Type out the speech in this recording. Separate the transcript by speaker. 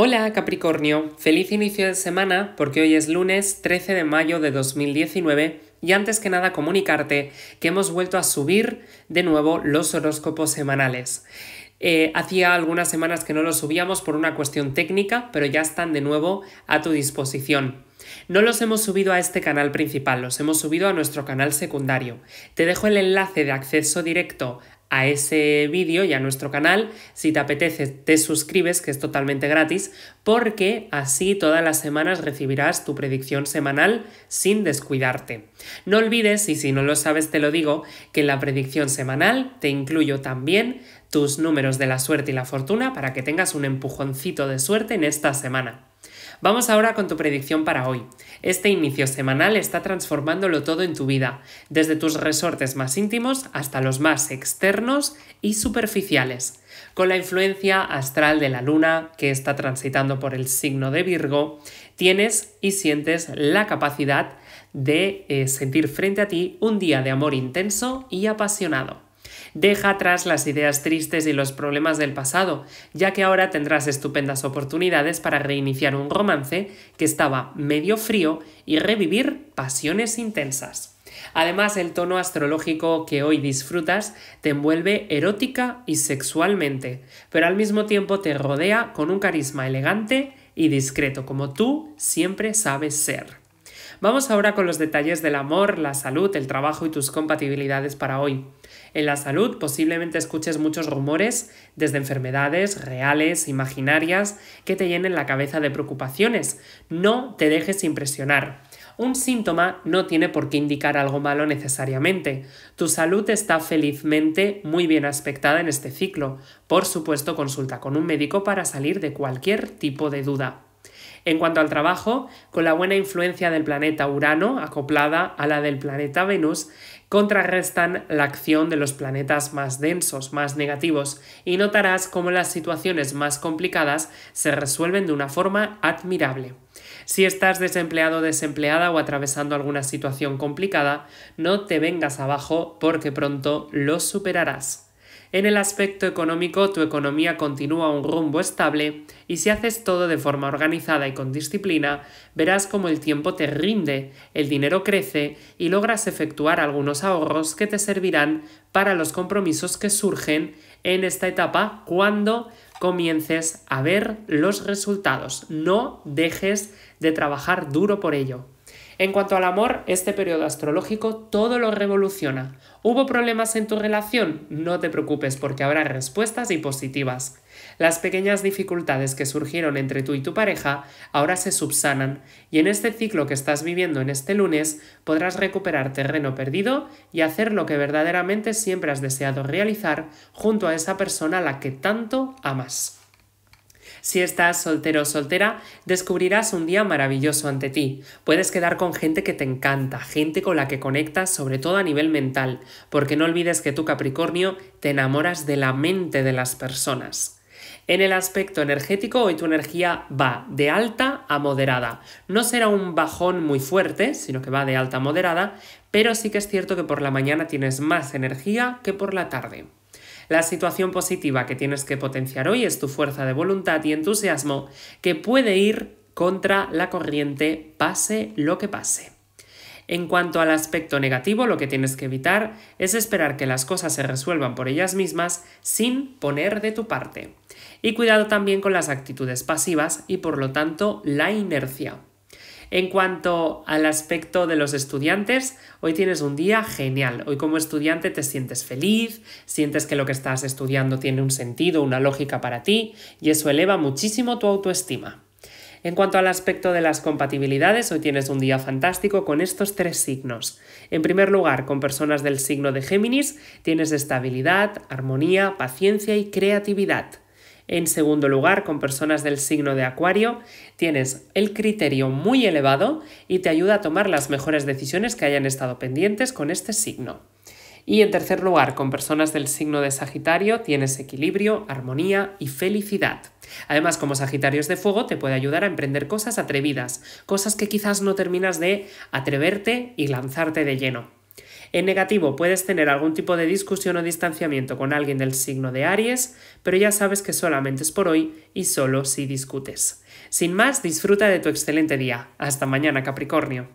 Speaker 1: Hola Capricornio, feliz inicio de semana porque hoy es lunes 13 de mayo de 2019 y antes que nada comunicarte que hemos vuelto a subir de nuevo los horóscopos semanales. Eh, hacía algunas semanas que no los subíamos por una cuestión técnica, pero ya están de nuevo a tu disposición. No los hemos subido a este canal principal, los hemos subido a nuestro canal secundario. Te dejo el enlace de acceso directo a ese vídeo y a nuestro canal. Si te apetece, te suscribes, que es totalmente gratis, porque así todas las semanas recibirás tu predicción semanal sin descuidarte. No olvides, y si no lo sabes te lo digo, que en la predicción semanal te incluyo también tus números de la suerte y la fortuna para que tengas un empujoncito de suerte en esta semana. Vamos ahora con tu predicción para hoy. Este inicio semanal está transformándolo todo en tu vida, desde tus resortes más íntimos hasta los más externos y superficiales. Con la influencia astral de la luna, que está transitando por el signo de Virgo, tienes y sientes la capacidad de eh, sentir frente a ti un día de amor intenso y apasionado. Deja atrás las ideas tristes y los problemas del pasado, ya que ahora tendrás estupendas oportunidades para reiniciar un romance que estaba medio frío y revivir pasiones intensas. Además, el tono astrológico que hoy disfrutas te envuelve erótica y sexualmente, pero al mismo tiempo te rodea con un carisma elegante y discreto como tú siempre sabes ser. Vamos ahora con los detalles del amor, la salud, el trabajo y tus compatibilidades para hoy. En la salud posiblemente escuches muchos rumores, desde enfermedades reales, imaginarias, que te llenen la cabeza de preocupaciones. No te dejes impresionar. Un síntoma no tiene por qué indicar algo malo necesariamente. Tu salud está felizmente muy bien aspectada en este ciclo. Por supuesto, consulta con un médico para salir de cualquier tipo de duda. En cuanto al trabajo, con la buena influencia del planeta Urano, acoplada a la del planeta Venus, contrarrestan la acción de los planetas más densos, más negativos, y notarás cómo las situaciones más complicadas se resuelven de una forma admirable. Si estás desempleado, desempleada o atravesando alguna situación complicada, no te vengas abajo porque pronto lo superarás. En el aspecto económico, tu economía continúa un rumbo estable y si haces todo de forma organizada y con disciplina, verás como el tiempo te rinde, el dinero crece y logras efectuar algunos ahorros que te servirán para los compromisos que surgen en esta etapa cuando comiences a ver los resultados. No dejes de trabajar duro por ello. En cuanto al amor, este periodo astrológico todo lo revoluciona. ¿Hubo problemas en tu relación? No te preocupes porque habrá respuestas y positivas. Las pequeñas dificultades que surgieron entre tú y tu pareja ahora se subsanan y en este ciclo que estás viviendo en este lunes podrás recuperar terreno perdido y hacer lo que verdaderamente siempre has deseado realizar junto a esa persona a la que tanto amas. Si estás soltero o soltera, descubrirás un día maravilloso ante ti. Puedes quedar con gente que te encanta, gente con la que conectas sobre todo a nivel mental, porque no olvides que tú Capricornio te enamoras de la mente de las personas. En el aspecto energético, hoy tu energía va de alta a moderada. No será un bajón muy fuerte, sino que va de alta a moderada, pero sí que es cierto que por la mañana tienes más energía que por la tarde. La situación positiva que tienes que potenciar hoy es tu fuerza de voluntad y entusiasmo que puede ir contra la corriente pase lo que pase. En cuanto al aspecto negativo, lo que tienes que evitar es esperar que las cosas se resuelvan por ellas mismas sin poner de tu parte. Y cuidado también con las actitudes pasivas y por lo tanto la inercia. En cuanto al aspecto de los estudiantes, hoy tienes un día genial. Hoy como estudiante te sientes feliz, sientes que lo que estás estudiando tiene un sentido, una lógica para ti y eso eleva muchísimo tu autoestima. En cuanto al aspecto de las compatibilidades, hoy tienes un día fantástico con estos tres signos. En primer lugar, con personas del signo de Géminis, tienes estabilidad, armonía, paciencia y creatividad. En segundo lugar, con personas del signo de Acuario, tienes el criterio muy elevado y te ayuda a tomar las mejores decisiones que hayan estado pendientes con este signo. Y en tercer lugar, con personas del signo de Sagitario tienes equilibrio, armonía y felicidad. Además, como Sagitario de fuego, te puede ayudar a emprender cosas atrevidas, cosas que quizás no terminas de atreverte y lanzarte de lleno. En negativo, puedes tener algún tipo de discusión o distanciamiento con alguien del signo de Aries, pero ya sabes que solamente es por hoy y solo si discutes. Sin más, disfruta de tu excelente día. Hasta mañana, Capricornio.